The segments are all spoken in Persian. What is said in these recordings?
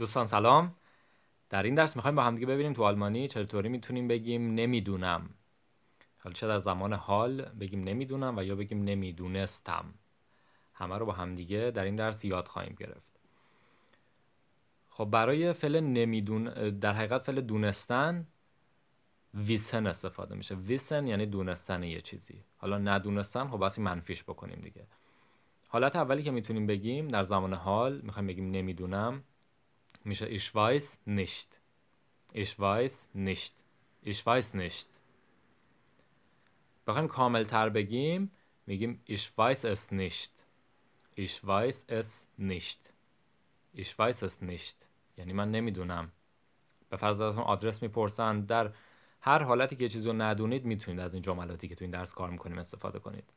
دوستان سلام در این درس میخوایم با همدیگه ببینیم تو آلمانی چطوری میتونیم بگیم نمیدونم حالا چه در زمان حال بگیم نمیدونم و یا بگیم نمیدونستم همه رو با همدیگه در این درس یاد خواهیم گرفت خب برای فعل نمیدون در حقیقت فعل دونستن ویسن استفاده میشه ویسن یعنی دونستن یه چیزی حالا ندونستن خب بسی منفیش بکنیم دیگه حالت اولی که میتونیم بگیم در زمان حال میخوایم بگیم نمیدونم میشه ich weiß nicht ich weiß nicht ich بخوایم کامل تر بگیم میگیم ich weiß es nicht ich weiß es nicht ich weiß es nicht یعنی من نمیدونم به فرض ازتون آدرس میپرسن در هر حالتی که چیزی رو ندونید میتونید از این جملاتی که تو این درس کار میکنیم استفاده کنید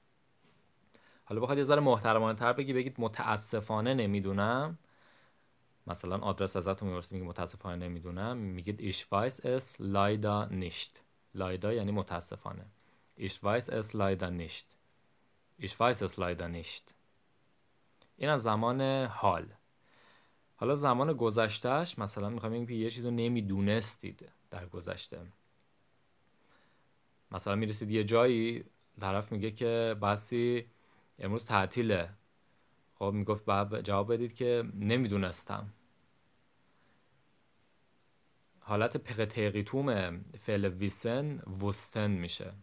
حالا بخواید یه ذره محترمانه تر بگی بگید متاسفانه نمیدونم مثلا آدرس ازتون میپرسه میگه متاسفانه نمیدونم میگید ایش وایس اس لایدا نیشت لایدا یعنی متاسفانه ایش وایس اس لایدا نیشت ایش وایس اس لایدا نیشت این از زمان حال حالا زمان گذشتهش مثلا میخوایم بگیم که یه چیز رو نمیدونستید در گذشته مثلا میرسید یه جایی طرف میگه که بسی امروز تعطیله خب میگفت باید جواب بدید که نمیدونستم حالت پقتقیتوم فعل ویسن وستن میشه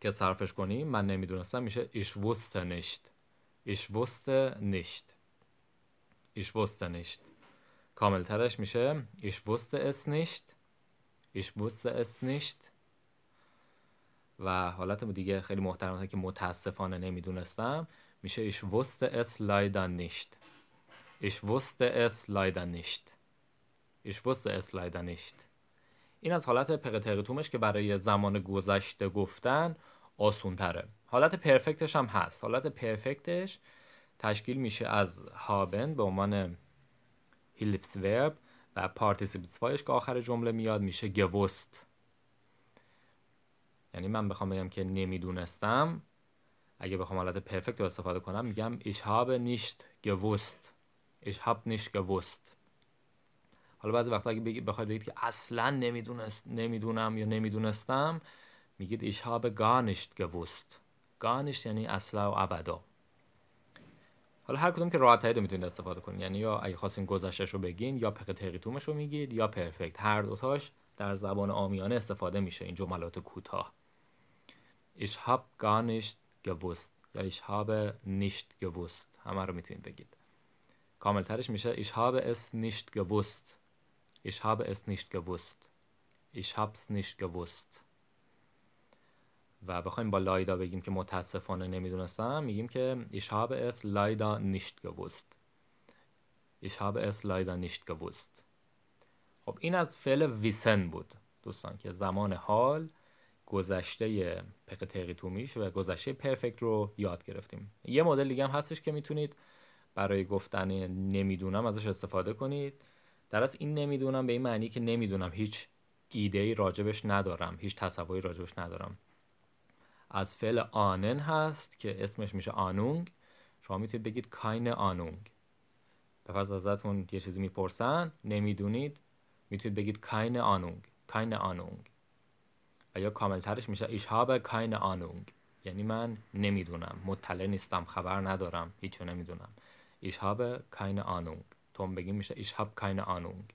که صرفش کنی من نمیدونستم میشه ایش نشت ایش نشت ایش نشت کامل ترش میشه ایش وست اس نشت ایش وست اس نشت و حالت دیگه خیلی محترمانه که متاسفانه نمیدونستم میشه ایش وست اس لایدن نیشت ایش وست اس لایدن نیشت ایش وست اس لایدن نیشت این از حالت پرتریتومش که برای زمان گذشته گفتن آسون تره حالت پرفکتش هم هست حالت پرفکتش تشکیل میشه از هابن به عنوان هیلفس ورب و پارتیسیپیتسفایش که آخر جمله میاد میشه گوست یعنی من بخوام بگم که نمیدونستم اگه بخوام حالت پرفکت رو استفاده کنم میگم ich habe nicht gewusst ich habe nicht gewusst حالا بعضی وقتا اگه بخواید بگید که اصلا نمیدونست نمیدونم یا نمیدونستم میگید ich habe gar nicht gewusst gar nicht یعنی اصلا و ابدا حالا هر کدوم که راحت رو میتونید استفاده کنید یعنی یا اگه خواستین گذشتهش رو بگین یا پقتقیتومش رو میگید یا پرفکت هر دوتاش در زبان آمیانه استفاده میشه این جملات کوتاه ich habe gar nicht gewusst یا ich habe nicht gewusst همه رو میتونید بگید ترش میشه ich habe es nicht gewusst ich habe es nicht gewusst ich hab's nicht gewusst و بخوایم با لایدا بگیم که متاسفانه نمیدونستم میگیم که ich habe es leider nicht gewusst ich habe es leider nicht gewusst خب این از فعل ویسن بود دوستان که زمان حال گذشته پقه تومیش و گذشته پرفکت رو یاد گرفتیم یه مدل دیگه هم هستش که میتونید برای گفتن نمیدونم ازش استفاده کنید در از این نمیدونم به این معنی که نمیدونم هیچ ایده راجبش ندارم هیچ تصوری راجبش ندارم از فعل آنن هست که اسمش میشه آنونگ شما میتونید بگید کاین آنونگ به فرض ازتون یه چیزی میپرسن نمیدونید میتونید بگید کاین آنونگ کاین آنونگ یا کاملترش میشه ایش habe keine آنونگ یعنی من نمیدونم مطلع نیستم خبر ندارم هیچو نمیدونم ایش habe keine Ahnung تون بگیم میشه ایش habe keine Ahnung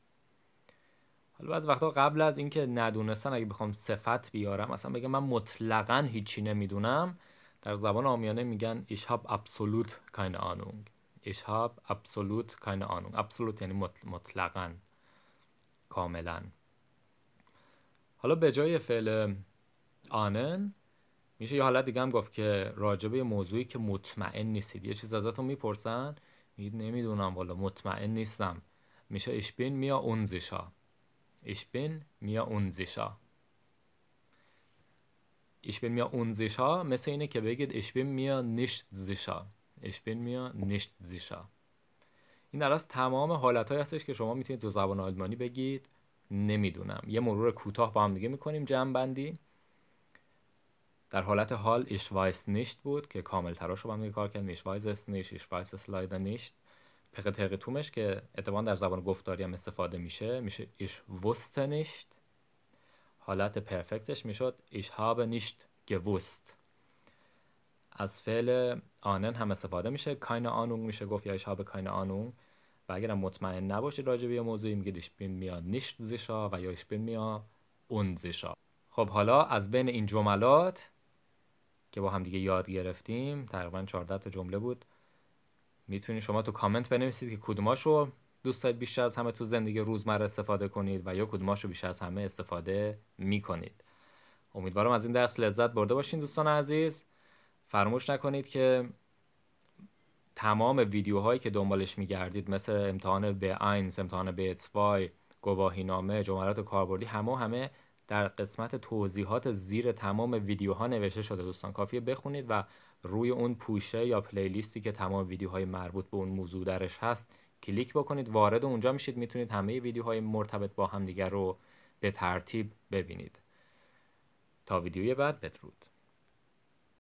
حالا بعض وقتا قبل از اینکه ندونستن اگه بخوام صفت بیارم اصلا بگم من مطلقا هیچی نمیدونم در زبان آمیانه میگن ایش habe absolut keine آنونگ ایش habe absolut keine Ahnung absolut یعنی مطلقا کاملا حالا به جای فعل آنن میشه یه حالت دیگه هم گفت که راجبه موضوعی که مطمئن نیستید یه چیز ازتون میپرسن میگید نمیدونم والا مطمئن نیستم میشه اشبین میا اون زیشا." بین میا اونزیشا ایش بین میا زیشا." مثل اینه که بگید ایش میا نشت زیشا ایش میا نشت زیشا این در تمام حالت هستش که شما میتونید تو زبان آلمانی بگید نمیدونم یه مرور کوتاه با هم دیگه میکنیم جمع بندی در حالت حال ایش وایس نیشت بود که کامل تراش رو با هم دیگه کار کردیم ایش وایس است ایش نیشت weiß است تومش که اتفاقا در زبان گفتاری هم استفاده میشه میشه ایش وست نیشت حالت پرفکتش میشد ایش habe nicht گوست از فعل آنن هم استفاده میشه کاین آنون میشه گفت یا ایش habe keine آنون و اگرم مطمئن نباشید راجع به یه موضوعی میگید اشبین بین میا و یا بین میا اون زیشا خب حالا از بین این جملات که با هم دیگه یاد گرفتیم تقریبا 14 تا جمله بود میتونید شما تو کامنت بنویسید که کدوماشو دوست دارید بیشتر از همه تو زندگی روزمره استفاده کنید و یا کدوماشو بیشتر از همه استفاده میکنید امیدوارم از این درس لذت برده باشین دوستان عزیز فراموش نکنید که تمام ویدیوهایی که دنبالش میگردید مثل امتحان به آینز امتحان به گواهی گواهینامه جملات کاربردی همه همه در قسمت توضیحات زیر تمام ویدیوها نوشته شده دوستان کافیه بخونید و روی اون پوشه یا پلیلیستی که تمام ویدیوهای مربوط به اون موضوع درش هست کلیک بکنید وارد اونجا میشید میتونید همه ویدیوهای مرتبط با همدیگر رو به ترتیب ببینید تا ویدیوی بعد بدرود